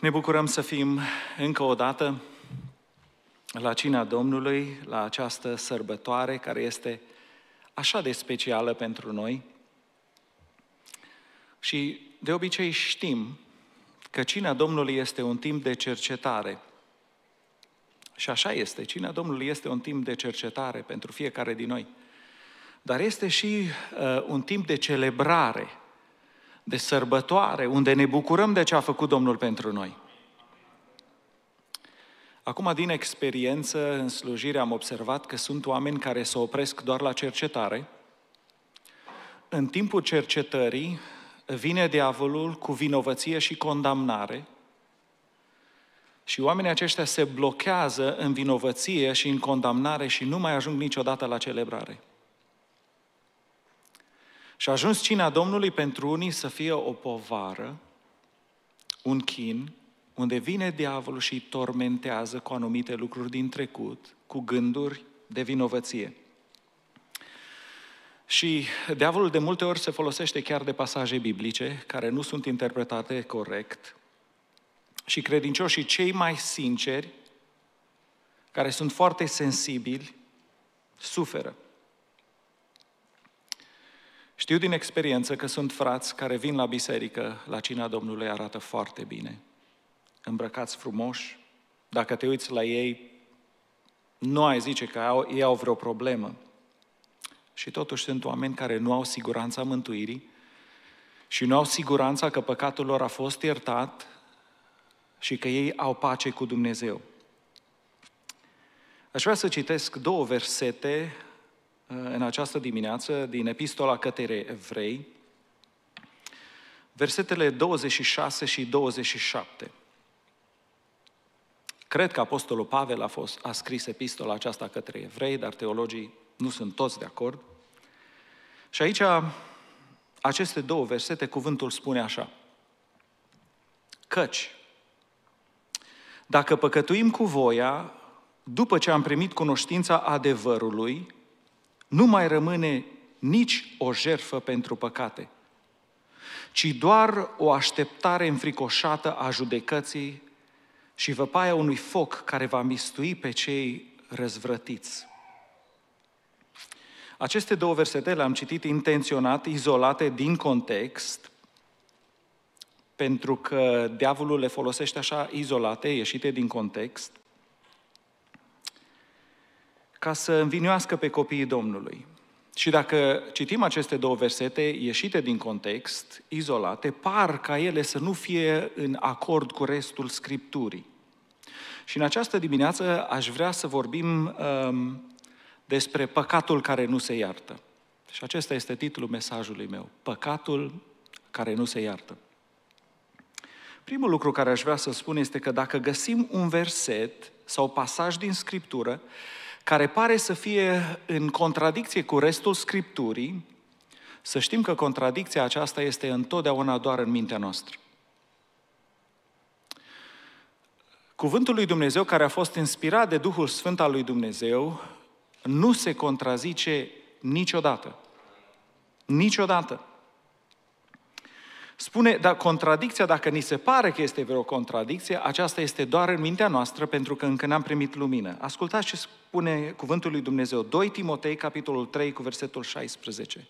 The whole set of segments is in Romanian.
Ne bucurăm să fim încă o dată la cina Domnului, la această sărbătoare care este așa de specială pentru noi. Și de obicei știm că cina Domnului este un timp de cercetare. Și așa este, cina Domnului este un timp de cercetare pentru fiecare din noi. Dar este și uh, un timp de celebrare de sărbătoare, unde ne bucurăm de ce a făcut Domnul pentru noi. Acum, din experiență, în slujire am observat că sunt oameni care se opresc doar la cercetare. În timpul cercetării vine diavolul cu vinovăție și condamnare și oamenii aceștia se blochează în vinovăție și în condamnare și nu mai ajung niciodată la celebrare. Și a ajuns cina Domnului pentru unii să fie o povară, un chin, unde vine diavolul și îi tormentează cu anumite lucruri din trecut, cu gânduri de vinovăție. Și diavolul de multe ori se folosește chiar de pasaje biblice care nu sunt interpretate corect. Și credincioșii cei mai sinceri, care sunt foarte sensibili, suferă. Știu din experiență că sunt frați care vin la biserică, la cina Domnului arată foarte bine. Îmbrăcați frumoși, dacă te uiți la ei, nu ai zice că au, ei au vreo problemă. Și totuși sunt oameni care nu au siguranța mântuirii și nu au siguranța că păcatul lor a fost iertat și că ei au pace cu Dumnezeu. Aș vrea să citesc două versete în această dimineață din Epistola către Evrei, versetele 26 și 27. Cred că Apostolul Pavel a, fost, a scris epistola aceasta către evrei, dar teologii nu sunt toți de acord. Și aici, aceste două versete, cuvântul spune așa. Căci, dacă păcătuim cu voia, după ce am primit cunoștința adevărului, nu mai rămâne nici o jerfă pentru păcate, ci doar o așteptare înfricoșată a judecății și văpaia unui foc care va mistui pe cei răzvrătiți. Aceste două versete le-am citit intenționat, izolate din context, pentru că diavolul le folosește așa izolate, ieșite din context, ca să învinuiască pe copiii Domnului. Și dacă citim aceste două versete ieșite din context, izolate, par ca ele să nu fie în acord cu restul Scripturii. Și în această dimineață aș vrea să vorbim um, despre păcatul care nu se iartă. Și acesta este titlul mesajului meu, păcatul care nu se iartă. Primul lucru care aș vrea să spun este că dacă găsim un verset sau pasaj din Scriptură care pare să fie în contradicție cu restul Scripturii, să știm că contradicția aceasta este întotdeauna doar în mintea noastră. Cuvântul lui Dumnezeu, care a fost inspirat de Duhul Sfânt al lui Dumnezeu, nu se contrazice niciodată. Niciodată. Spune, dar contradicția, dacă ni se pare că este vreo contradicție, aceasta este doar în mintea noastră, pentru că încă n-am primit lumină. Ascultați ce spune cuvântul lui Dumnezeu, 2 Timotei, capitolul 3, cu versetul 16.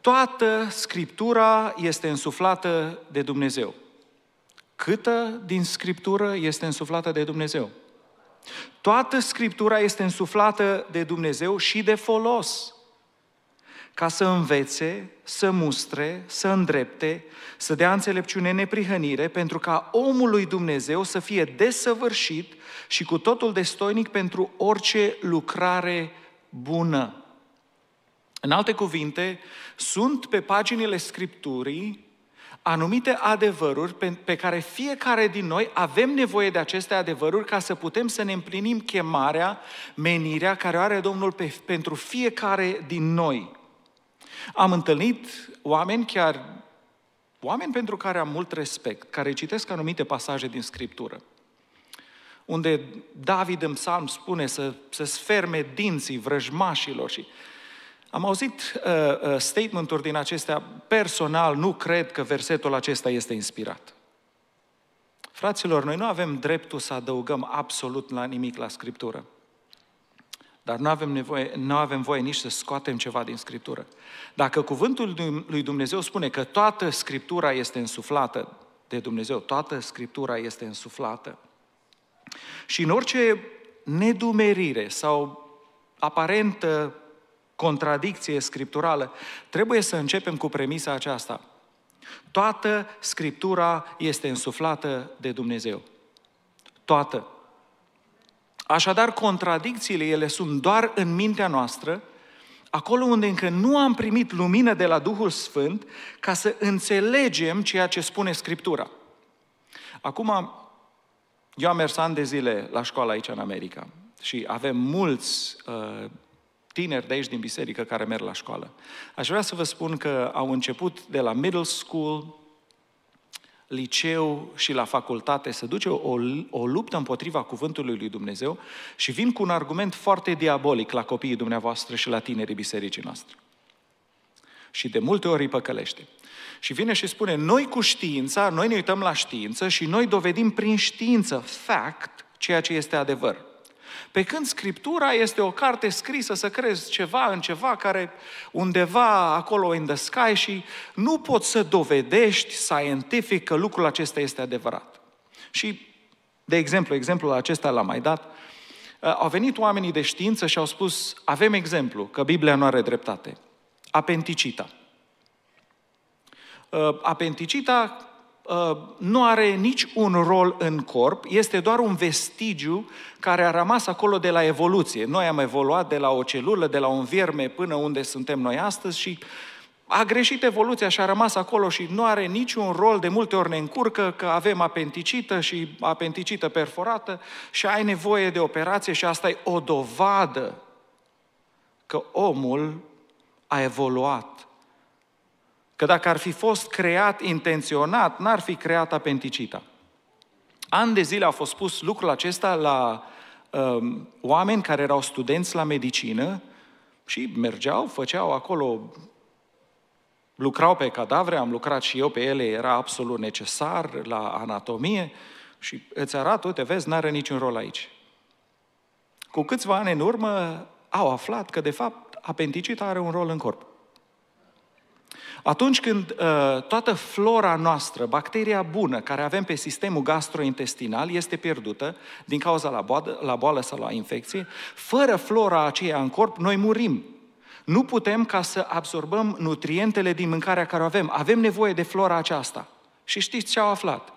Toată Scriptura este însuflată de Dumnezeu. Câtă din Scriptură este însuflată de Dumnezeu? Toată Scriptura este însuflată de Dumnezeu și de folos ca să învețe, să mustre, să îndrepte, să dea înțelepciune neprihănire, pentru ca omul lui Dumnezeu să fie desăvârșit și cu totul destoinic pentru orice lucrare bună. În alte cuvinte, sunt pe paginile Scripturii anumite adevăruri pe care fiecare din noi avem nevoie de aceste adevăruri ca să putem să ne împlinim chemarea, menirea care o are Domnul pe, pentru fiecare din noi. Am întâlnit oameni chiar, oameni pentru care am mult respect, care citesc anumite pasaje din Scriptură, unde David în psalm spune să, să sferme dinții vrăjmașilor și am auzit uh, uh, statement-uri din acestea, personal nu cred că versetul acesta este inspirat. Fraților, noi nu avem dreptul să adăugăm absolut la nimic la Scriptură. Dar nu avem, nevoie, nu avem voie nici să scoatem ceva din Scriptură. Dacă cuvântul lui Dumnezeu spune că toată Scriptura este însuflată de Dumnezeu, toată Scriptura este însuflată. Și în orice nedumerire sau aparentă contradicție scripturală, trebuie să începem cu premisa aceasta. Toată Scriptura este însuflată de Dumnezeu. Toată. Așadar, contradicțiile, ele sunt doar în mintea noastră, acolo unde încă nu am primit lumină de la Duhul Sfânt ca să înțelegem ceea ce spune Scriptura. Acum, eu am mers ani de zile la școală aici în America și avem mulți uh, tineri de aici din biserică care merg la școală. Aș vrea să vă spun că au început de la middle school, liceu și la facultate, se duce o, o luptă împotriva cuvântului lui Dumnezeu și vin cu un argument foarte diabolic la copiii dumneavoastră și la tinerii bisericii noastre. Și de multe ori îi păcălește. Și vine și spune, noi cu știința, noi ne uităm la știință și noi dovedim prin știință, fact, ceea ce este adevăr. Pe când Scriptura este o carte scrisă să crezi ceva în ceva care undeva acolo în the sky și nu poți să dovedești scientific că lucrul acesta este adevărat. Și, de exemplu, exemplul acesta l-am mai dat, uh, au venit oamenii de știință și au spus, avem exemplu, că Biblia nu are dreptate. Apenticita. Uh, apenticita Uh, nu are nici un rol în corp, este doar un vestigiu care a rămas acolo de la evoluție. Noi am evoluat de la o celulă, de la un vierme până unde suntem noi astăzi și a greșit evoluția și a rămas acolo și nu are niciun rol, de multe ori ne încurcă că avem apenticită și apenticită perforată și ai nevoie de operație și asta e o dovadă că omul a evoluat Că dacă ar fi fost creat intenționat, n-ar fi creat apenticita. An de zile a fost pus lucrul acesta la um, oameni care erau studenți la medicină și mergeau, făceau acolo, lucrau pe cadavre, am lucrat și eu pe ele, era absolut necesar la anatomie și îți arat, uite, vezi, n-are niciun rol aici. Cu câțiva ani în urmă au aflat că, de fapt, apendicita are un rol în corp. Atunci când uh, toată flora noastră, bacteria bună care avem pe sistemul gastrointestinal este pierdută din cauza la boală, la boală sau la infecție, fără flora aceea în corp, noi murim. Nu putem ca să absorbăm nutrientele din mâncarea care o avem. Avem nevoie de flora aceasta. Și știți ce au aflat?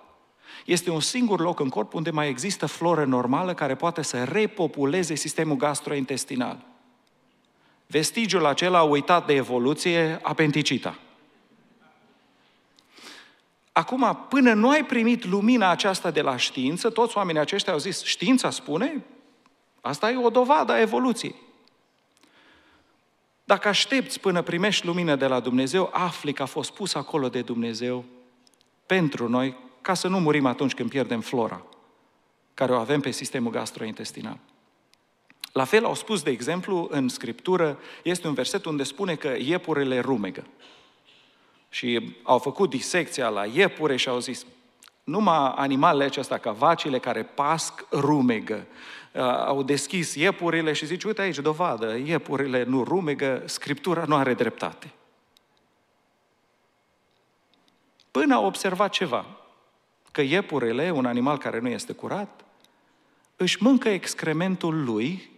Este un singur loc în corp unde mai există floră normală care poate să repopuleze sistemul gastrointestinal. Vestigiul acela a uitat de evoluție apenticita. Acum, până nu ai primit lumina aceasta de la știință, toți oamenii aceștia au zis, știința spune? Asta e o dovadă a evoluției. Dacă aștepți până primești lumină de la Dumnezeu, afli că a fost pus acolo de Dumnezeu pentru noi, ca să nu murim atunci când pierdem flora care o avem pe sistemul gastrointestinal. La fel au spus, de exemplu, în Scriptură, este un verset unde spune că iepurele rumegă. Și au făcut disecția la iepure și au zis, numai animalele acestea, ca vacile care pasc rumegă, au deschis iepurile și zice, uite aici, dovadă, iepurile nu rumegă, Scriptura nu are dreptate. Până au observat ceva, că iepurele, un animal care nu este curat, își mâncă excrementul lui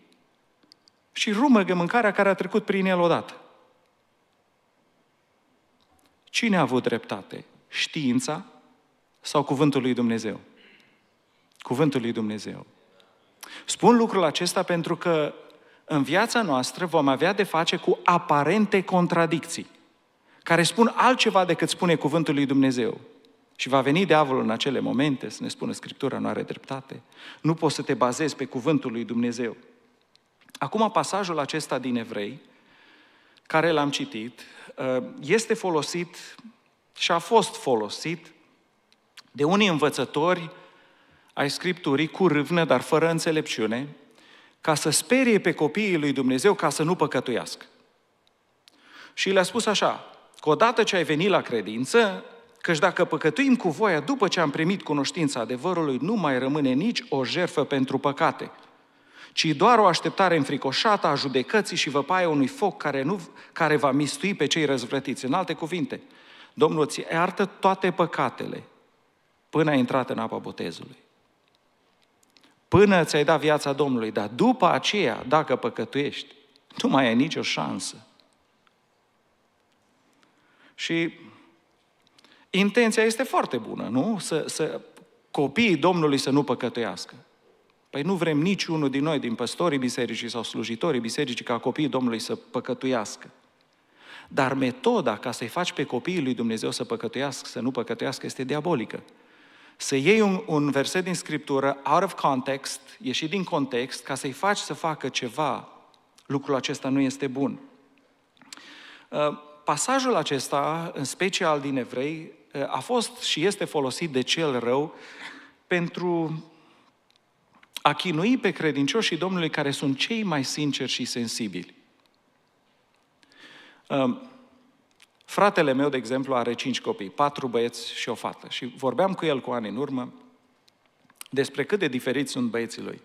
și rumăgă mâncarea care a trecut prin el odată. Cine a avut dreptate? Știința sau cuvântul lui Dumnezeu? Cuvântul lui Dumnezeu. Spun lucrul acesta pentru că în viața noastră vom avea de face cu aparente contradicții, care spun altceva decât spune cuvântul lui Dumnezeu. Și va veni diavolul în acele momente să ne spună Scriptura nu are dreptate, nu poți să te bazezi pe cuvântul lui Dumnezeu. Acum pasajul acesta din Evrei, care l-am citit, Uh, este folosit și a fost folosit de unii învățători ai Scripturii cu râvnă, dar fără înțelepciune, ca să sperie pe copiii lui Dumnezeu ca să nu păcătuiască. Și le-a spus așa, că odată ce ai venit la credință, căci dacă păcătuim cu voia după ce am primit cunoștința adevărului, nu mai rămâne nici o jerfă pentru păcate – ci doar o așteptare înfricoșată a judecății și văpaia unui foc care, nu, care va mistui pe cei răzvrătiți. În alte cuvinte, Domnul îți iartă toate păcatele până ai intrat în apa botezului. Până ți-ai dat viața Domnului, dar după aceea, dacă păcătuiești, nu mai ai nicio șansă. Și intenția este foarte bună, nu? Să, să copiii Domnului să nu păcătuiască. Păi nu vrem niciunul din noi, din păstorii bisericii sau slujitorii bisericii, ca copiii Domnului să păcătuiască. Dar metoda ca să-i faci pe copiii lui Dumnezeu să păcătuiască, să nu păcătuiască, este diabolică. Să iei un, un verset din Scriptură, out of context, ieși din context, ca să-i faci să facă ceva, lucrul acesta nu este bun. Uh, pasajul acesta, în special din evrei, uh, a fost și este folosit de cel rău pentru a chinui pe credincioșii Domnului care sunt cei mai sinceri și sensibili. Um, fratele meu, de exemplu, are cinci copii, patru băieți și o fată. Și vorbeam cu el cu ani în urmă despre cât de diferiți sunt băieții lui.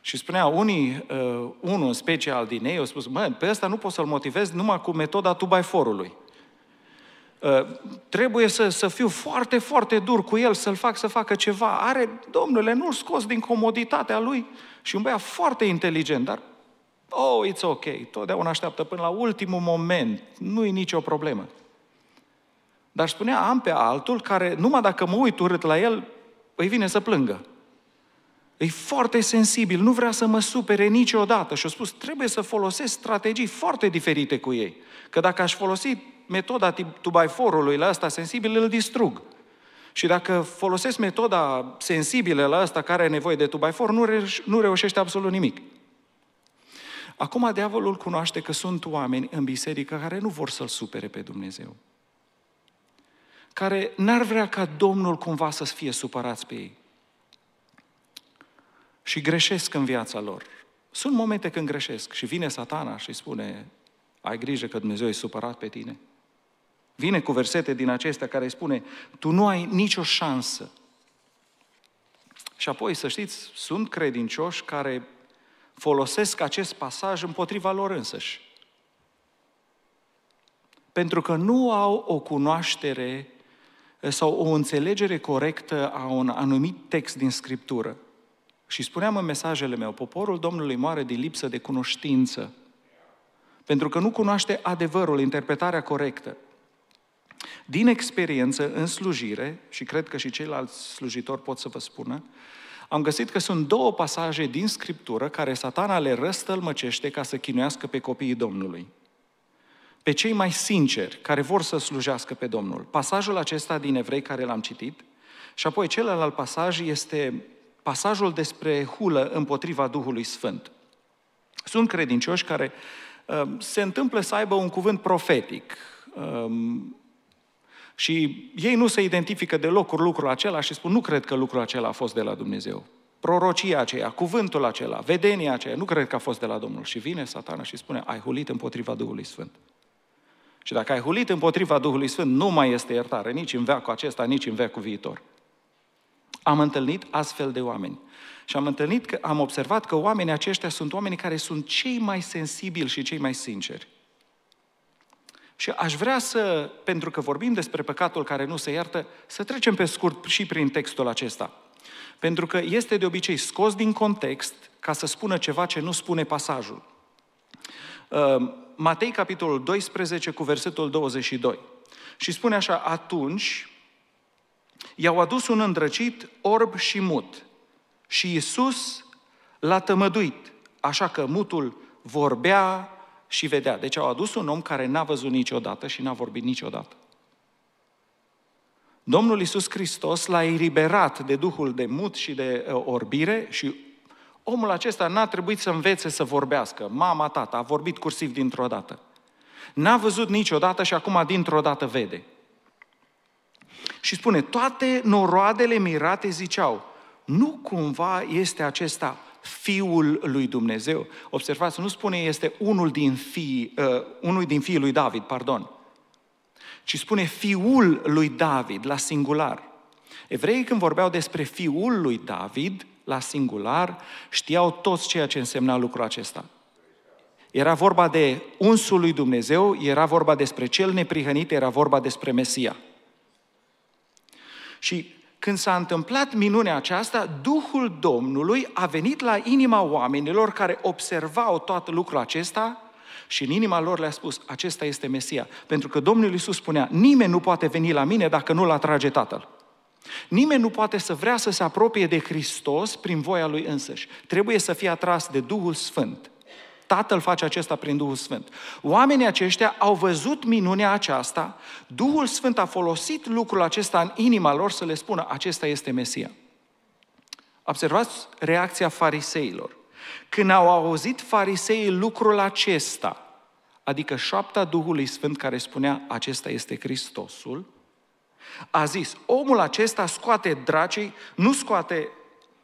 Și spunea, unii, uh, unul în special din ei, au spus, mă, pe ăsta nu pot să-l motivez numai cu metoda tubaiforului. Uh, trebuie să, să fiu foarte, foarte dur cu el, să-l fac să facă ceva. Are, domnule, nu-l scos din comoditatea lui. Și un băiat foarte inteligent, dar, oh, it's ok, totdeauna așteaptă până la ultimul moment, nu-i nicio problemă. Dar spunea, am pe altul care, numai dacă mă uit urât la el, îi vine să plângă. E foarte sensibil, nu vrea să mă supere niciodată. Și a spus, trebuie să folosesc strategii foarte diferite cu ei. Că dacă aș folosi metoda tubaiforului la asta sensibil, îl distrug. Și dacă folosesc metoda sensibilă la asta care are nevoie de tubaifor, nu, reuș- nu reușește absolut nimic. Acum diavolul cunoaște că sunt oameni în biserică care nu vor să-L supere pe Dumnezeu. Care n-ar vrea ca Domnul cumva să fie supărați pe ei. Și greșesc în viața lor. Sunt momente când greșesc și vine satana și spune ai grijă că Dumnezeu e supărat pe tine. Vine cu versete din acestea care spune, tu nu ai nicio șansă. Și apoi, să știți, sunt credincioși care folosesc acest pasaj împotriva lor însăși. Pentru că nu au o cunoaștere eh, sau o înțelegere corectă a un anumit text din Scriptură. Și spuneam în mesajele meu, poporul Domnului moare din lipsă de cunoștință. Pentru că nu cunoaște adevărul, interpretarea corectă. Din experiență în slujire, și cred că și ceilalți slujitori pot să vă spună, am găsit că sunt două pasaje din Scriptură care satana le răstălmăcește ca să chinuiască pe copiii Domnului. Pe cei mai sinceri care vor să slujească pe Domnul. Pasajul acesta din Evrei care l-am citit și apoi celălalt pasaj este pasajul despre hulă împotriva Duhului Sfânt. Sunt credincioși care uh, se întâmplă să aibă un cuvânt profetic, um, și ei nu se identifică deloc cu lucrul acela și spun, nu cred că lucrul acela a fost de la Dumnezeu. Prorocia aceea, cuvântul acela, vedenia aceea, nu cred că a fost de la Domnul. Și vine satana și spune, ai hulit împotriva Duhului Sfânt. Și dacă ai hulit împotriva Duhului Sfânt, nu mai este iertare, nici în veacul acesta, nici în veacul viitor. Am întâlnit astfel de oameni. Și am întâlnit că am observat că oamenii aceștia sunt oamenii care sunt cei mai sensibili și cei mai sinceri. Și aș vrea să, pentru că vorbim despre păcatul care nu se iartă, să trecem pe scurt și prin textul acesta. Pentru că este de obicei scos din context ca să spună ceva ce nu spune pasajul. Uh, Matei, capitolul 12, cu versetul 22. Și spune așa, atunci i-au adus un îndrăcit orb și mut și Iisus l-a tămăduit, așa că mutul vorbea și vedea. Deci au adus un om care n-a văzut niciodată și n-a vorbit niciodată. Domnul Iisus Hristos l-a eliberat de duhul de mut și de orbire și omul acesta n-a trebuit să învețe să vorbească. Mama, tata, a vorbit cursiv dintr-o dată. N-a văzut niciodată și acum dintr-o dată vede. Și spune, toate noroadele mirate ziceau, nu cumva este acesta Fiul lui Dumnezeu. Observați, nu spune este unul din fii, uh, unul din fiii lui David, pardon, ci spune fiul lui David la singular. Evreii când vorbeau despre fiul lui David la singular, știau toți ceea ce însemna lucrul acesta. Era vorba de unsul lui Dumnezeu, era vorba despre cel neprihănit, era vorba despre Mesia. Și când s-a întâmplat minunea aceasta, Duhul Domnului a venit la inima oamenilor care observau toată lucrul acesta și în inima lor le-a spus, acesta este Mesia. Pentru că Domnul Iisus spunea, nimeni nu poate veni la mine dacă nu-L atrage Tatăl. Nimeni nu poate să vrea să se apropie de Hristos prin voia Lui însăși. Trebuie să fie atras de Duhul Sfânt. Tatăl face acesta prin Duhul Sfânt. Oamenii aceștia au văzut minunea aceasta, Duhul Sfânt a folosit lucrul acesta în inima lor să le spună, acesta este Mesia. Observați reacția fariseilor. Când au auzit fariseii lucrul acesta, adică șoapta Duhului Sfânt care spunea, acesta este Hristosul, a zis, omul acesta scoate dracii, nu scoate,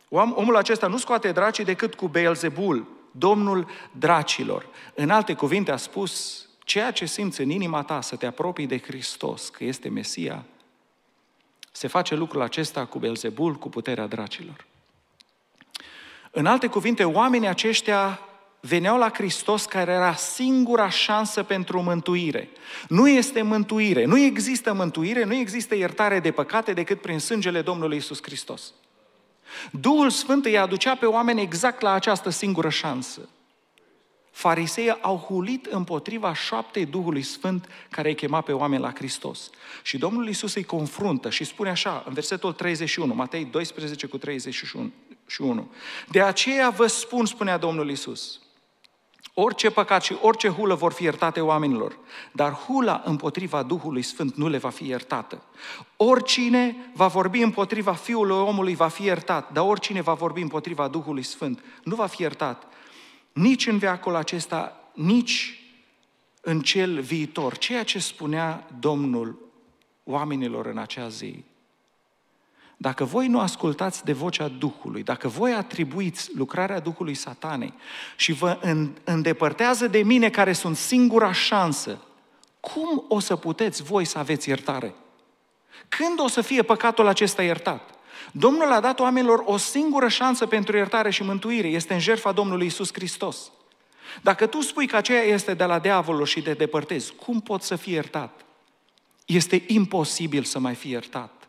omul acesta nu scoate dracii decât cu Beelzebul, domnul dracilor. În alte cuvinte a spus, ceea ce simți în inima ta să te apropii de Hristos, că este Mesia, se face lucrul acesta cu Belzebul, cu puterea dracilor. În alte cuvinte, oamenii aceștia veneau la Hristos care era singura șansă pentru mântuire. Nu este mântuire, nu există mântuire, nu există iertare de păcate decât prin sângele Domnului Isus Hristos. Duhul Sfânt îi aducea pe oameni exact la această singură șansă. Fariseii au hulit împotriva șoaptei Duhului Sfânt care îi chema pe oameni la Hristos. Și Domnul Iisus îi confruntă și spune așa, în versetul 31, Matei 12 cu 31, De aceea vă spun, spunea Domnul Iisus, Orice păcat și orice hulă vor fi iertate oamenilor, dar hula împotriva Duhului Sfânt nu le va fi iertată. Oricine va vorbi împotriva Fiului omului va fi iertat, dar oricine va vorbi împotriva Duhului Sfânt nu va fi iertat nici în veacul acesta, nici în cel viitor. Ceea ce spunea Domnul oamenilor în acea zi. Dacă voi nu ascultați de vocea Duhului, dacă voi atribuiți lucrarea Duhului Satanei și vă îndepărtează de mine care sunt singura șansă, cum o să puteți voi să aveți iertare? Când o să fie păcatul acesta iertat? Domnul a dat oamenilor o singură șansă pentru iertare și mântuire, este în jertfa Domnului Isus Hristos. Dacă tu spui că aceea este de la diavolul și te depărtezi, cum poți să fii iertat? Este imposibil să mai fii iertat.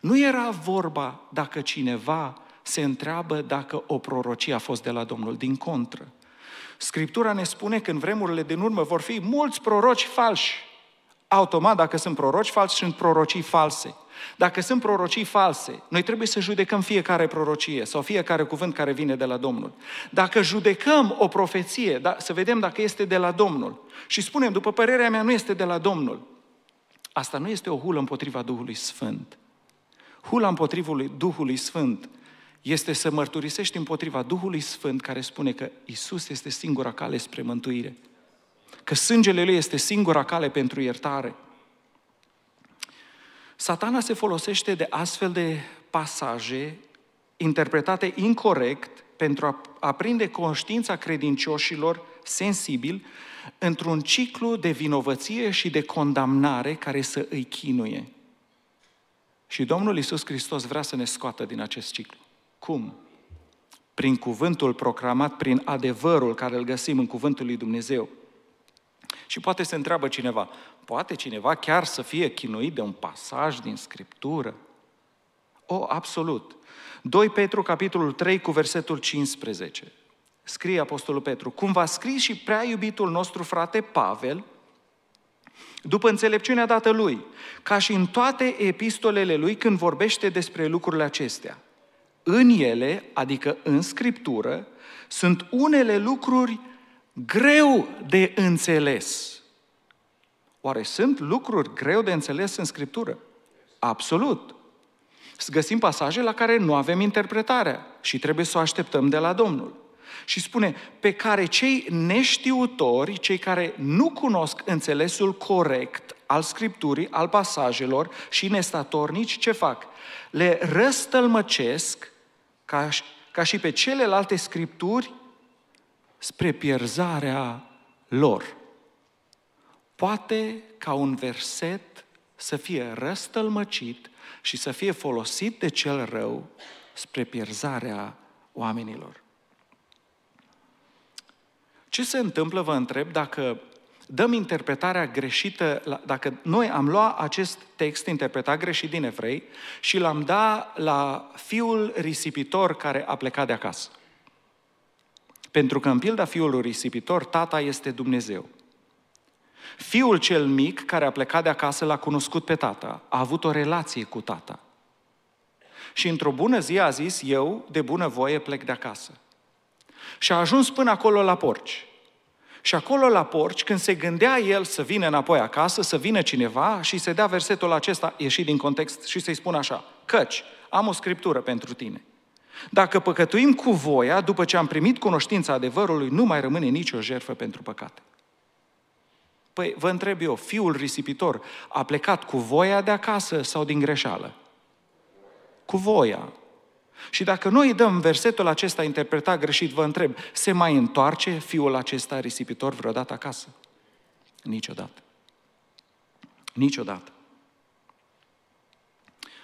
Nu era vorba dacă cineva se întreabă dacă o prorocie a fost de la Domnul, din contră. Scriptura ne spune că în vremurile din urmă vor fi mulți proroci falși. Automat, dacă sunt proroci falși, sunt prorocii false. Dacă sunt prorocii false, noi trebuie să judecăm fiecare prorocie sau fiecare cuvânt care vine de la Domnul. Dacă judecăm o profeție, da, să vedem dacă este de la Domnul și spunem, după părerea mea, nu este de la Domnul, asta nu este o hulă împotriva Duhului Sfânt, Hula împotriva Duhului Sfânt este să mărturisești împotriva Duhului Sfânt care spune că Isus este singura cale spre mântuire. Că sângele Lui este singura cale pentru iertare. Satana se folosește de astfel de pasaje interpretate incorrect pentru a aprinde conștiința credincioșilor sensibil într-un ciclu de vinovăție și de condamnare care să îi chinuie. Și Domnul Isus Hristos vrea să ne scoată din acest ciclu. Cum? Prin cuvântul proclamat, prin adevărul care îl găsim în cuvântul lui Dumnezeu. Și poate se întreabă cineva, poate cineva chiar să fie chinuit de un pasaj din Scriptură? O, absolut. 2 Petru, capitolul 3, cu versetul 15. Scrie Apostolul Petru, cum v-a scris și prea iubitul nostru frate Pavel, după înțelepciunea dată lui, ca și în toate epistolele lui când vorbește despre lucrurile acestea. În ele, adică în Scriptură, sunt unele lucruri greu de înțeles. Oare sunt lucruri greu de înțeles în Scriptură? Absolut. Să găsim pasaje la care nu avem interpretarea și trebuie să o așteptăm de la Domnul. Și spune, pe care cei neștiutori, cei care nu cunosc înțelesul corect al Scripturii, al pasajelor și nestatornici, ce fac? Le răstălmăcesc ca, ca și pe celelalte Scripturi spre pierzarea lor. Poate ca un verset să fie răstălmăcit și să fie folosit de cel rău spre pierzarea oamenilor. Ce se întâmplă, vă întreb, dacă dăm interpretarea greșită, dacă noi am luat acest text interpretat greșit din evrei și l-am dat la fiul risipitor care a plecat de acasă. Pentru că în pilda fiului risipitor, tata este Dumnezeu. Fiul cel mic care a plecat de acasă l-a cunoscut pe tata, a avut o relație cu tata. Și într-o bună zi a zis, eu de bună voie plec de acasă. Și a ajuns până acolo la porci. Și acolo la porci, când se gândea el să vină înapoi acasă, să vină cineva și se dea versetul acesta ieșit din context și să-i spun așa, căci am o scriptură pentru tine. Dacă păcătuim cu voia, după ce am primit cunoștința adevărului, nu mai rămâne nicio jertfă pentru păcate. Păi vă întreb eu, fiul risipitor a plecat cu voia de acasă sau din greșeală? Cu voia. Și dacă noi dăm versetul acesta interpretat greșit, vă întreb, se mai întoarce fiul acesta risipitor vreodată acasă? Niciodată. Niciodată.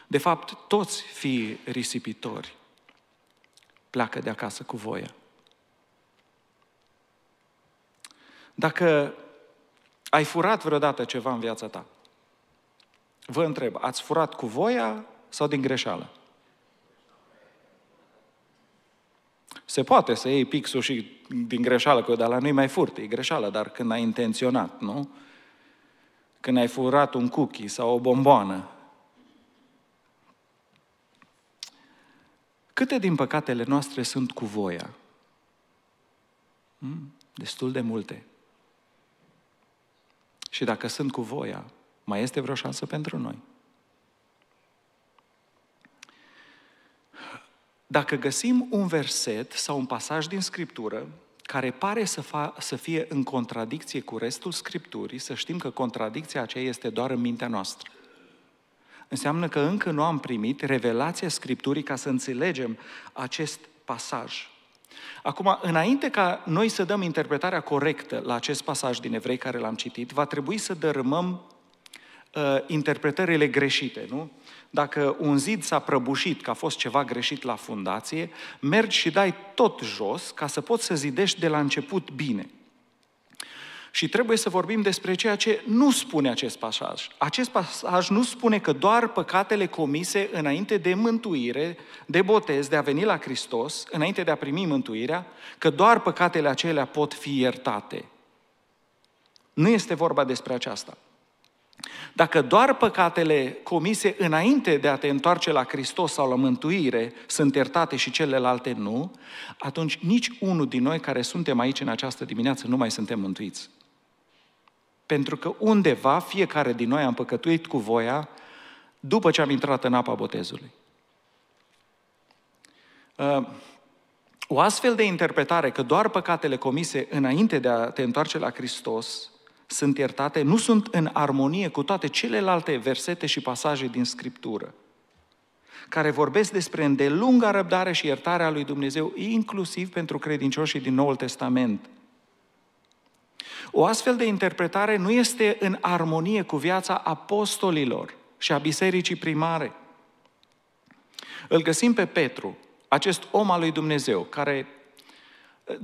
De fapt, toți fii risipitori pleacă de acasă cu voia. Dacă ai furat vreodată ceva în viața ta, vă întreb, ați furat cu voia sau din greșeală? Se poate să iei pixul și din greșeală, că de la nu-i mai furt, e greșeală, dar când ai intenționat, nu? Când ai furat un cookie sau o bomboană. Câte din păcatele noastre sunt cu voia? Hmm? Destul de multe. Și dacă sunt cu voia, mai este vreo șansă pentru noi? Dacă găsim un verset sau un pasaj din Scriptură care pare să, fa- să fie în contradicție cu restul Scripturii, să știm că contradicția aceea este doar în mintea noastră. Înseamnă că încă nu am primit revelația Scripturii ca să înțelegem acest pasaj. Acum, înainte ca noi să dăm interpretarea corectă la acest pasaj din Evrei care l-am citit, va trebui să dărâmăm uh, interpretările greșite, nu? Dacă un zid s-a prăbușit, că a fost ceva greșit la fundație, mergi și dai tot jos ca să poți să zidești de la început bine. Și trebuie să vorbim despre ceea ce nu spune acest pasaj. Acest pasaj nu spune că doar păcatele comise înainte de mântuire, de botez, de a veni la Hristos, înainte de a primi mântuirea, că doar păcatele acelea pot fi iertate. Nu este vorba despre aceasta. Dacă doar păcatele comise înainte de a te întoarce la Hristos sau la mântuire sunt iertate și celelalte nu, atunci nici unul din noi care suntem aici în această dimineață nu mai suntem mântuiți. Pentru că undeva fiecare din noi am păcătuit cu voia după ce am intrat în apa botezului. Uh, o astfel de interpretare că doar păcatele comise înainte de a te întoarce la Hristos sunt iertate nu sunt în armonie cu toate celelalte versete și pasaje din Scriptură, care vorbesc despre îndelunga răbdare și iertarea lui Dumnezeu, inclusiv pentru credincioșii din Noul Testament. O astfel de interpretare nu este în armonie cu viața apostolilor și a bisericii primare. Îl găsim pe Petru, acest om al lui Dumnezeu, care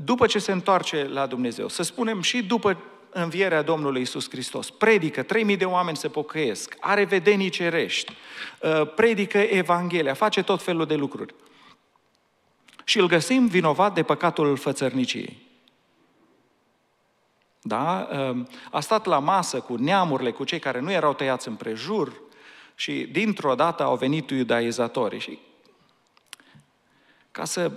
după ce se întoarce la Dumnezeu, să spunem și după învierea Domnului Isus Hristos. Predică, 3000 de oameni se pocăiesc, are vedenii cerești, uh, predică Evanghelia, face tot felul de lucruri. Și îl găsim vinovat de păcatul fățărniciei. Da? Uh, a stat la masă cu neamurile, cu cei care nu erau tăiați în prejur și dintr-o dată au venit iudaizatorii. Și ca să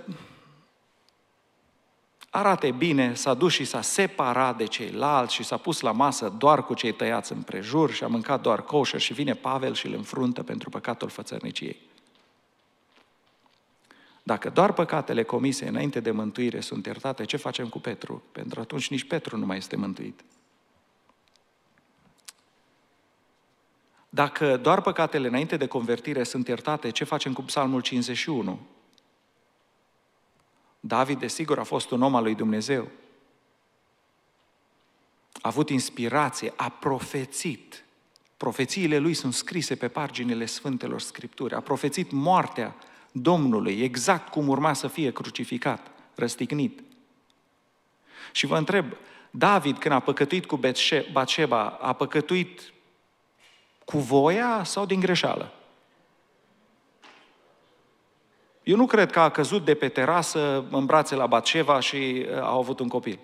arate bine, s-a dus și s-a separat de ceilalți și s-a pus la masă doar cu cei tăiați prejur și a mâncat doar coșă și vine Pavel și îl înfruntă pentru păcatul fățărniciei. Dacă doar păcatele comise înainte de mântuire sunt iertate, ce facem cu Petru? Pentru atunci nici Petru nu mai este mântuit. Dacă doar păcatele înainte de convertire sunt iertate, ce facem cu Psalmul 51? David, desigur, a fost un om al lui Dumnezeu. A avut inspirație, a profețit. Profețiile lui sunt scrise pe paginile Sfântelor Scripturi. A profețit moartea Domnului, exact cum urma să fie crucificat, răstignit. Și vă întreb, David, când a păcătuit cu Batsheba, a păcătuit cu voia sau din greșeală? Eu nu cred că a căzut de pe terasă în brațe la Batșeva și uh, a avut un copil.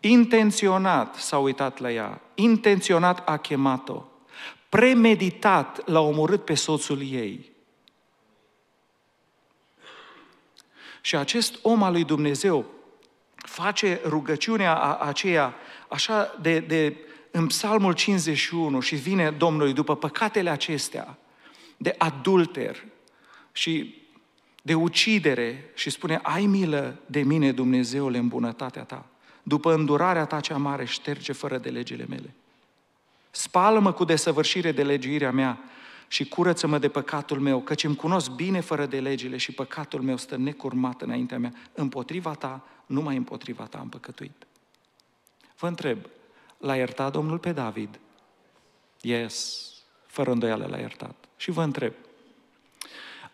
Intenționat s-a uitat la ea, intenționat a chemat-o, premeditat l-a omorât pe soțul ei. Și acest om al lui Dumnezeu face rugăciunea aceea așa de, de în psalmul 51 și vine Domnului după păcatele acestea de adulter, și de ucidere și spune, ai milă de mine, Dumnezeule, în bunătatea ta. După îndurarea ta cea mare, șterge fără de legile mele. Spală-mă cu desăvârșire de legiuirea mea și curăță-mă de păcatul meu, căci îmi cunosc bine fără de legile și păcatul meu stă necurmat înaintea mea. Împotriva ta, numai împotriva ta am păcătuit. Vă întreb, l-a iertat Domnul pe David? Yes, fără îndoială l-a iertat. Și vă întreb,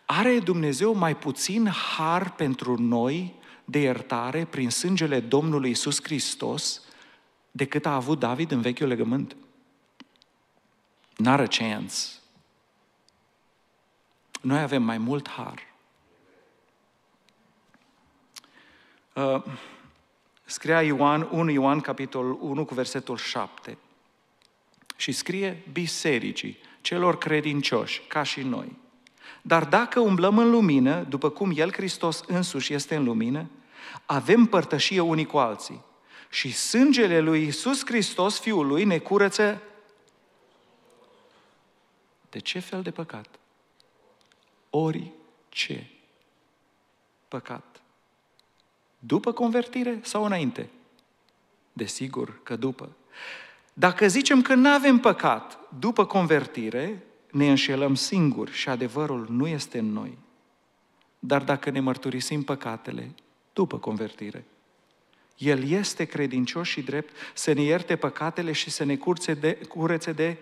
are Dumnezeu mai puțin har pentru noi de iertare prin sângele Domnului Isus Hristos decât a avut David în vechiul legământ? N-are a chance. Noi avem mai mult har. Uh, scria Ioan, 1 Ioan, capitolul 1, cu versetul 7. Și scrie bisericii, celor credincioși, ca și noi. Dar dacă umblăm în lumină, după cum El Hristos însuși este în lumină, avem părtășie unii cu alții. Și sângele lui Isus Hristos, Fiul lui, ne curăță de ce fel de păcat? Ori ce păcat. După convertire sau înainte? Desigur că după. Dacă zicem că nu avem păcat după convertire, ne înșelăm singuri și adevărul nu este în noi. Dar dacă ne mărturisim păcatele după convertire, El este credincios și drept să ne ierte păcatele și să ne curțe de, curețe de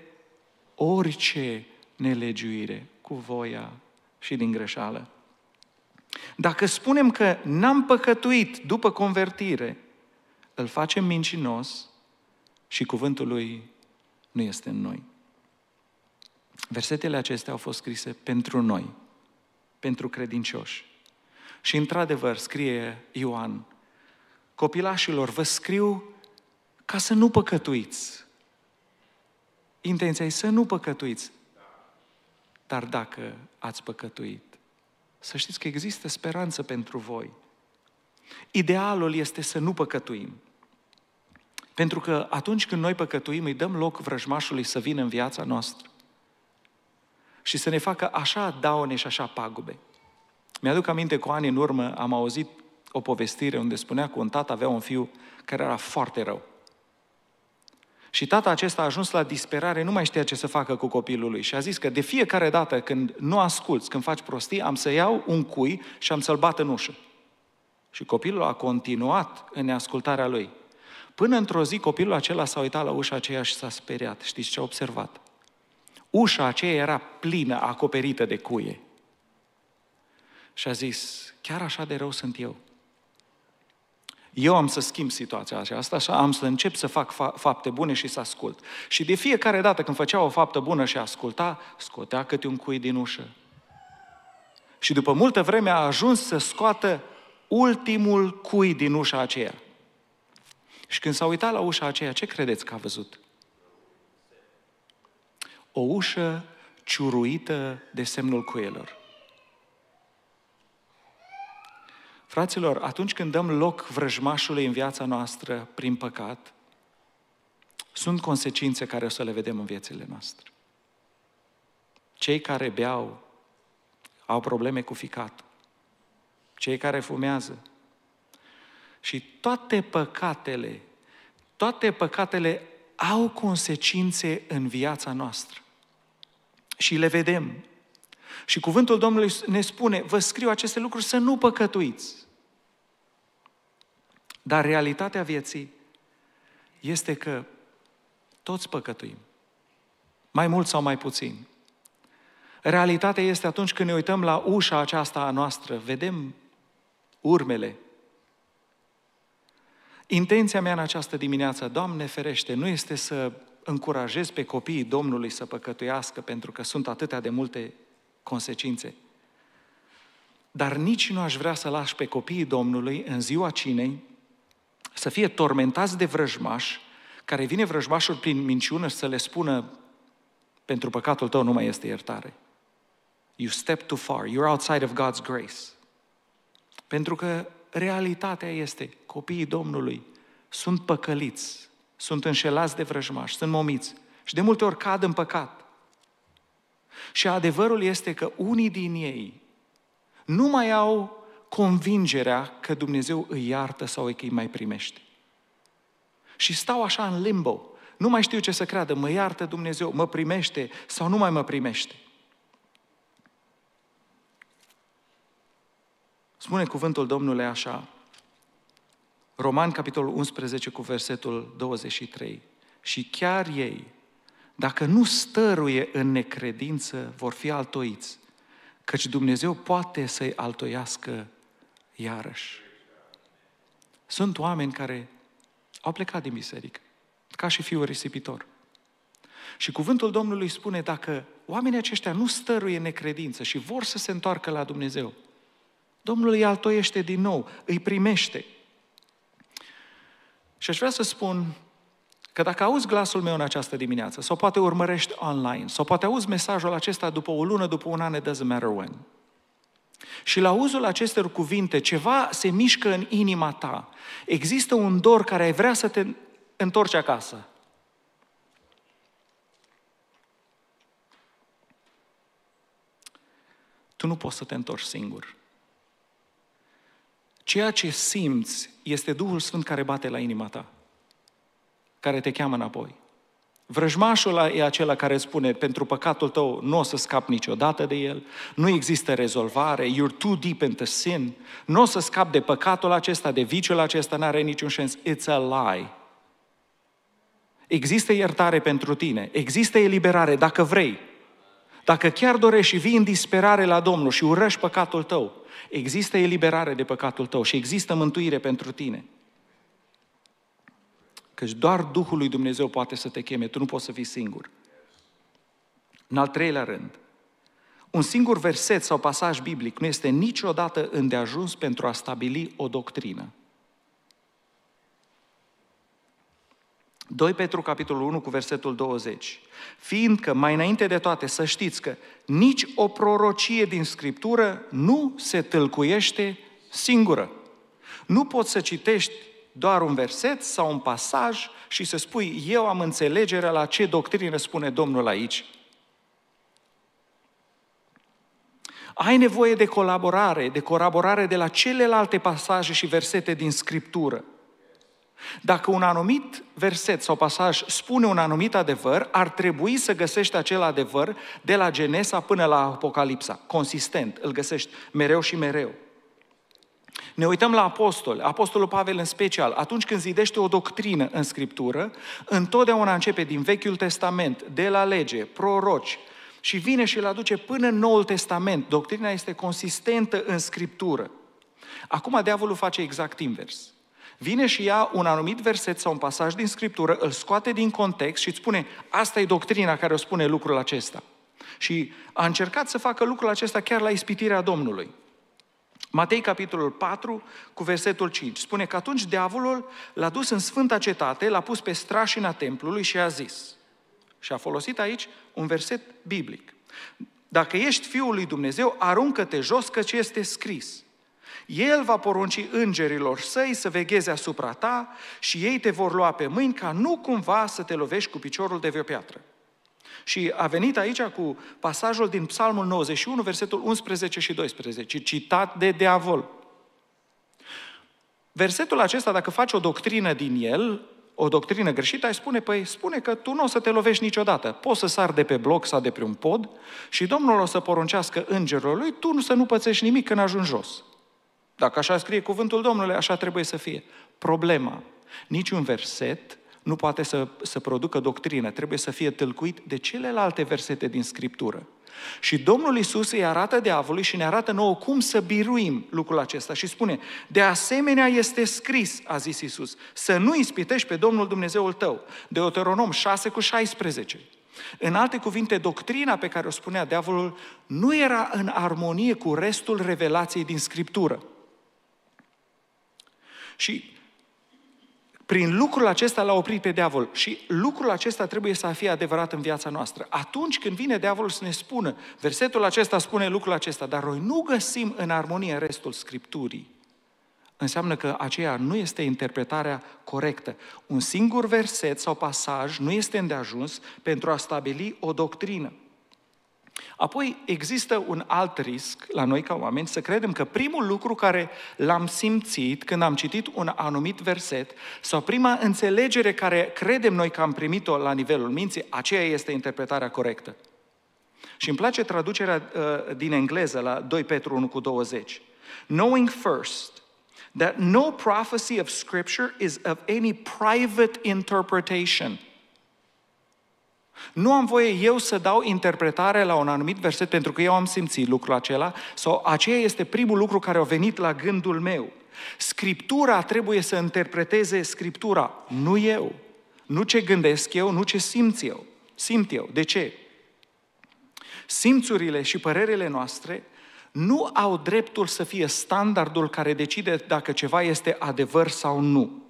orice nelegiuire cu voia și din greșeală. Dacă spunem că n-am păcătuit după convertire, îl facem mincinos și cuvântul lui nu este în noi. Versetele acestea au fost scrise pentru noi, pentru credincioși. Și într-adevăr, scrie Ioan, copilașilor, vă scriu ca să nu păcătuiți. Intenția e să nu păcătuiți. Dar dacă ați păcătuit, să știți că există speranță pentru voi. Idealul este să nu păcătuim. Pentru că atunci când noi păcătuim, îi dăm loc vrăjmașului să vină în viața noastră și să ne facă așa daune și așa pagube. Mi-aduc aminte cu ani în urmă am auzit o povestire unde spunea că un tată avea un fiu care era foarte rău. Și tata acesta a ajuns la disperare, nu mai știa ce să facă cu copilul lui și a zis că de fiecare dată când nu asculți, când faci prostii, am să iau un cui și am să-l bat în ușă. Și copilul a continuat în neascultarea lui. Până într-o zi copilul acela s-a uitat la ușa aceea și s-a speriat. Știți ce a observat? Ușa aceea era plină, acoperită de cuie. Și a zis, chiar așa de rău sunt eu. Eu am să schimb situația aceasta, așa am să încep să fac fa- fapte bune și să ascult. Și de fiecare dată când făcea o faptă bună și asculta, scotea câte un cui din ușă. Și după multă vreme a ajuns să scoată ultimul cui din ușa aceea. Și când s-a uitat la ușa aceea, ce credeți că a văzut? o ușă ciuruită de semnul cuielor. Fraților, atunci când dăm loc vrăjmașului în viața noastră prin păcat, sunt consecințe care o să le vedem în viețile noastre. Cei care beau au probleme cu ficatul, cei care fumează. Și toate păcatele, toate păcatele au consecințe în viața noastră. Și le vedem. Și cuvântul Domnului ne spune, vă scriu aceste lucruri să nu păcătuiți. Dar realitatea vieții este că toți păcătuim. Mai mult sau mai puțin. Realitatea este atunci când ne uităm la ușa aceasta a noastră, vedem urmele Intenția mea în această dimineață, Doamne ferește, nu este să încurajez pe copiii Domnului să păcătuiască, pentru că sunt atâtea de multe consecințe. Dar nici nu aș vrea să lași pe copiii Domnului în ziua cinei să fie tormentați de vrăjmaș, care vine vrăjmașul prin minciună să le spună pentru păcatul tău nu mai este iertare. You step too far, you're outside of God's grace. Pentru că realitatea este, copiii Domnului sunt păcăliți, sunt înșelați de vrăjmași, sunt momiți și de multe ori cad în păcat. Și adevărul este că unii din ei nu mai au convingerea că Dumnezeu îi iartă sau că îi mai primește. Și stau așa în limbo. Nu mai știu ce să creadă, mă iartă Dumnezeu, mă primește sau nu mai mă primește. Spune cuvântul Domnului așa, Roman, capitolul 11, cu versetul 23. Și chiar ei, dacă nu stăruie în necredință, vor fi altoiți, căci Dumnezeu poate să-i altoiască iarăși. Sunt oameni care au plecat din biserică, ca și fiul risipitor. Și cuvântul Domnului spune, dacă oamenii aceștia nu stăruie necredință și vor să se întoarcă la Dumnezeu, Domnul îi altoiește din nou, îi primește. Și aș vrea să spun că dacă auzi glasul meu în această dimineață, sau poate urmărești online, sau poate auzi mesajul acesta după o lună, după un an, it doesn't matter when. Și la uzul acestor cuvinte, ceva se mișcă în inima ta. Există un dor care ai vrea să te întorci acasă. Tu nu poți să te întorci singur. Ceea ce simți este Duhul Sfânt care bate la inima ta, care te cheamă înapoi. Vrăjmașul e acela care spune, pentru păcatul tău nu o să scap niciodată de el, nu există rezolvare, you're too deep into sin, nu o să scap de păcatul acesta, de viciul acesta, n-are niciun sens. It's a lie. Există iertare pentru tine, există eliberare dacă vrei. Dacă chiar dorești și vii în disperare la Domnul și urăști păcatul tău, Există eliberare de păcatul tău și există mântuire pentru tine. Căci doar Duhul lui Dumnezeu poate să te cheme, tu nu poți să fii singur. În al treilea rând, un singur verset sau pasaj biblic nu este niciodată îndeajuns pentru a stabili o doctrină. 2 Petru, capitolul 1, cu versetul 20. Fiindcă, mai înainte de toate, să știți că nici o prorocie din Scriptură nu se tâlcuiește singură. Nu poți să citești doar un verset sau un pasaj și să spui, eu am înțelegerea la ce doctrină spune Domnul aici. Ai nevoie de colaborare, de colaborare de la celelalte pasaje și versete din Scriptură. Dacă un anumit verset sau pasaj spune un anumit adevăr, ar trebui să găsești acel adevăr de la Genesa până la Apocalipsa. Consistent, îl găsești mereu și mereu. Ne uităm la Apostol. apostolul Pavel în special, atunci când zidește o doctrină în Scriptură, întotdeauna începe din Vechiul Testament, de la lege, proroci, și vine și îl aduce până în Noul Testament. Doctrina este consistentă în Scriptură. Acum diavolul face exact invers vine și ia un anumit verset sau un pasaj din Scriptură, îl scoate din context și îți spune, asta e doctrina care o spune lucrul acesta. Și a încercat să facă lucrul acesta chiar la ispitirea Domnului. Matei, capitolul 4, cu versetul 5, spune că atunci diavolul l-a dus în sfânta cetate, l-a pus pe strașina templului și a zis, și a folosit aici un verset biblic, dacă ești Fiul lui Dumnezeu, aruncă-te jos, căci este scris – el va porunci îngerilor săi să vegheze asupra ta și ei te vor lua pe mâini ca nu cumva să te lovești cu piciorul de vreo piatră. Și a venit aici cu pasajul din Psalmul 91, versetul 11 și 12, citat de Deavol. Versetul acesta, dacă faci o doctrină din el, o doctrină greșită, ai spune, păi spune că tu nu o să te lovești niciodată. Poți să sar de pe bloc sau de pe un pod și Domnul o să poruncească îngerul lui, tu să nu pățești nimic când ajungi jos. Dacă așa scrie cuvântul Domnului, așa trebuie să fie. Problema. Niciun verset nu poate să, să producă doctrină, trebuie să fie tâlcuit de celelalte versete din Scriptură. Și Domnul Isus îi arată diavolului și ne arată nouă cum să biruim lucrul acesta și spune, de asemenea este scris, a zis Isus, să nu ispitești pe Domnul Dumnezeul tău. Deuteronom 6 cu 16. În alte cuvinte, doctrina pe care o spunea diavolul nu era în armonie cu restul revelației din Scriptură. Și prin lucrul acesta l-a oprit pe diavol. Și lucrul acesta trebuie să fie adevărat în viața noastră. Atunci când vine diavolul să ne spună, versetul acesta spune lucrul acesta, dar noi nu găsim în armonie restul Scripturii înseamnă că aceea nu este interpretarea corectă. Un singur verset sau pasaj nu este îndeajuns pentru a stabili o doctrină. Apoi există un alt risc la noi ca oameni să credem că primul lucru care l-am simțit când am citit un anumit verset sau prima înțelegere care credem noi că am primit-o la nivelul minții, aceea este interpretarea corectă. Și îmi place traducerea uh, din engleză la 2 Petru 1 cu 20. Knowing first that no prophecy of scripture is of any private interpretation – nu am voie eu să dau interpretare la un anumit verset pentru că eu am simțit lucrul acela sau aceea este primul lucru care a venit la gândul meu. Scriptura trebuie să interpreteze Scriptura, nu eu. Nu ce gândesc eu, nu ce simt eu. Simt eu. De ce? Simțurile și părerile noastre nu au dreptul să fie standardul care decide dacă ceva este adevăr sau nu.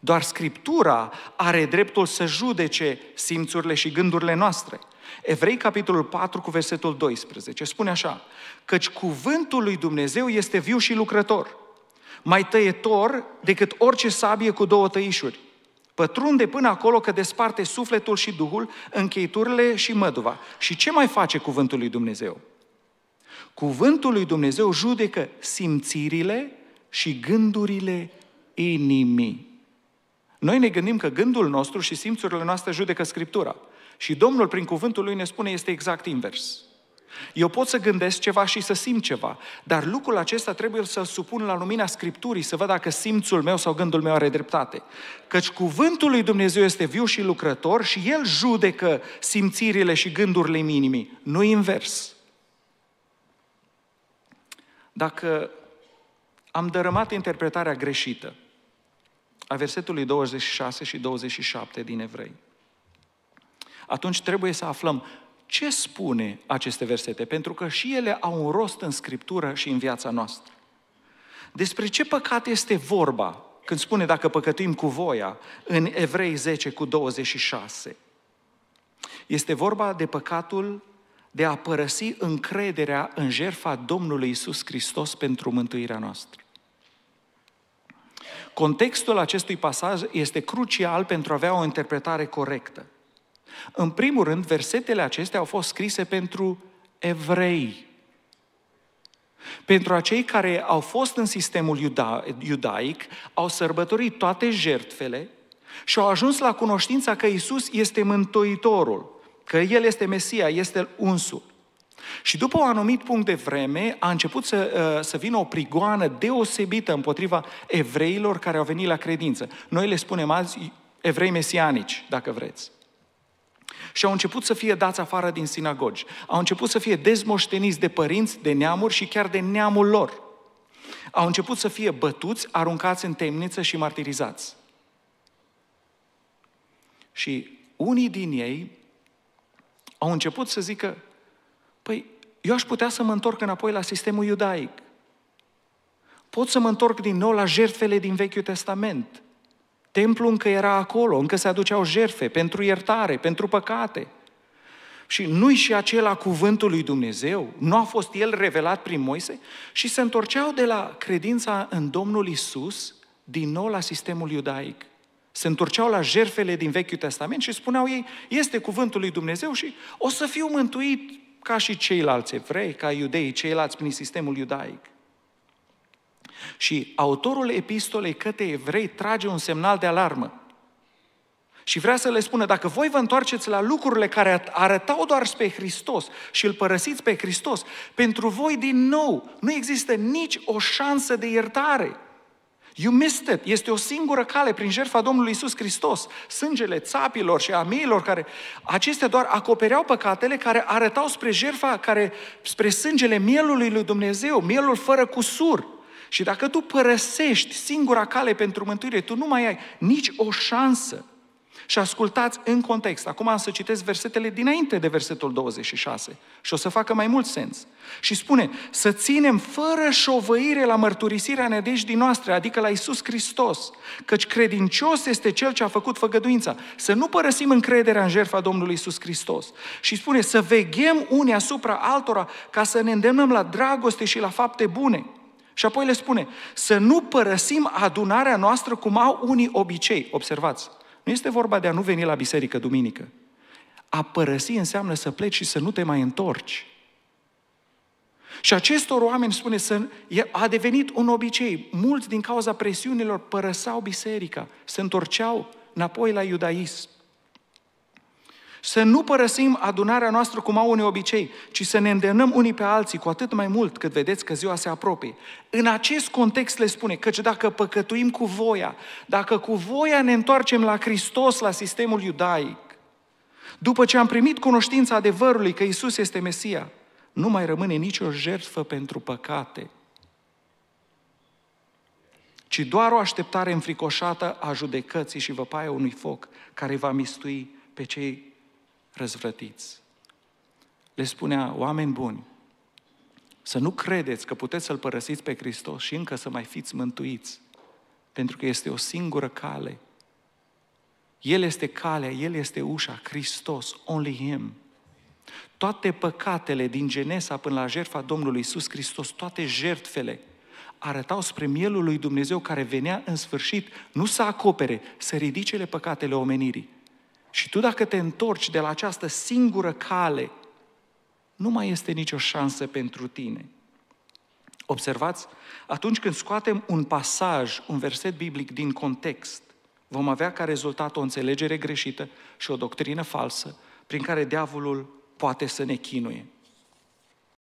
Doar Scriptura are dreptul să judece simțurile și gândurile noastre. Evrei, capitolul 4, cu versetul 12, spune așa, căci cuvântul lui Dumnezeu este viu și lucrător, mai tăietor decât orice sabie cu două tăișuri. Pătrunde până acolo că desparte sufletul și duhul, încheiturile și măduva. Și ce mai face cuvântul lui Dumnezeu? Cuvântul lui Dumnezeu judecă simțirile și gândurile inimii. Noi ne gândim că gândul nostru și simțurile noastre judecă Scriptura. Și Domnul, prin cuvântul Lui, ne spune este exact invers. Eu pot să gândesc ceva și să simt ceva, dar lucrul acesta trebuie să-l supun la lumina Scripturii, să văd dacă simțul meu sau gândul meu are dreptate. Căci cuvântul lui Dumnezeu este viu și lucrător și El judecă simțirile și gândurile minimii, nu invers. Dacă am dărâmat interpretarea greșită, a versetului 26 și 27 din Evrei. Atunci trebuie să aflăm ce spune aceste versete, pentru că și ele au un rost în Scriptură și în viața noastră. Despre ce păcat este vorba când spune dacă păcătuim cu voia în Evrei 10 cu 26? Este vorba de păcatul de a părăsi încrederea în jertfa Domnului Isus Hristos pentru mântuirea noastră. Contextul acestui pasaj este crucial pentru a avea o interpretare corectă. În primul rând, versetele acestea au fost scrise pentru evrei, pentru acei care au fost în sistemul iuda, iudaic, au sărbătorit toate jertfele și au ajuns la cunoștința că Isus este Mântuitorul, că El este Mesia, este Unsul. Și după un anumit punct de vreme a început să, uh, să vină o prigoană deosebită împotriva evreilor care au venit la credință. Noi le spunem azi evrei mesianici, dacă vreți. Și au început să fie dați afară din sinagogi. Au început să fie dezmoșteniți de părinți, de neamuri și chiar de neamul lor. Au început să fie bătuți, aruncați în temniță și martirizați. Și unii din ei au început să zică, Păi, eu aș putea să mă întorc înapoi la sistemul iudaic. Pot să mă întorc din nou la jertfele din Vechiul Testament. Templul încă era acolo, încă se aduceau jertfe pentru iertare, pentru păcate. Și nu-i și acela cuvântul lui Dumnezeu? Nu a fost el revelat prin Moise? Și se întorceau de la credința în Domnul Isus din nou la sistemul iudaic. Se întorceau la jerfele din Vechiul Testament și spuneau ei, este cuvântul lui Dumnezeu și o să fiu mântuit ca și ceilalți evrei, ca iudeii ceilalți prin sistemul iudaic. Și autorul epistolei către evrei trage un semnal de alarmă. Și vrea să le spună, dacă voi vă întoarceți la lucrurile care arătau doar spre Hristos și îl părăsiți pe Hristos, pentru voi din nou nu există nici o șansă de iertare. You missed it. Este o singură cale prin jertfa Domnului Isus Hristos. Sângele țapilor și amiilor care... Acestea doar acopereau păcatele care arătau spre jertfa, care, spre sângele mielului lui Dumnezeu, mielul fără cusur. Și dacă tu părăsești singura cale pentru mântuire, tu nu mai ai nici o șansă și ascultați în context. Acum am să citesc versetele dinainte de versetul 26 și o să facă mai mult sens. Și spune, să ținem fără șovăire la mărturisirea din noastre, adică la Isus Hristos, căci credincios este Cel ce a făcut făgăduința. Să nu părăsim încrederea în jertfa Domnului Isus Hristos. Și spune, să veghem unii asupra altora ca să ne îndemnăm la dragoste și la fapte bune. Și apoi le spune, să nu părăsim adunarea noastră cum au unii obicei. Observați, nu este vorba de a nu veni la biserică duminică. A părăsi înseamnă să pleci și să nu te mai întorci. Și acestor oameni, spune, să, a devenit un obicei. Mulți din cauza presiunilor părăsau biserica, se întorceau înapoi la iudaism. Să nu părăsim adunarea noastră cum au unii obicei, ci să ne îndemnăm unii pe alții, cu atât mai mult cât vedeți că ziua se apropie. În acest context le spune, căci dacă păcătuim cu voia, dacă cu voia ne întoarcem la Hristos, la sistemul iudaic, după ce am primit cunoștința adevărului că Isus este Mesia, nu mai rămâne nicio jertfă pentru păcate, ci doar o așteptare înfricoșată a judecății și văpaia unui foc care va mistui pe cei răzvrătiți. Le spunea, oameni buni, să nu credeți că puteți să-L părăsiți pe Hristos și încă să mai fiți mântuiți, pentru că este o singură cale. El este calea, El este ușa, Hristos, only Him. Toate păcatele din Genesa până la jertfa Domnului Isus Hristos, toate jertfele, arătau spre mielul lui Dumnezeu care venea în sfârșit nu să acopere, să ridicele păcatele omenirii, și tu dacă te întorci de la această singură cale, nu mai este nicio șansă pentru tine. Observați, atunci când scoatem un pasaj, un verset biblic din context, vom avea ca rezultat o înțelegere greșită și o doctrină falsă prin care diavolul poate să ne chinuie.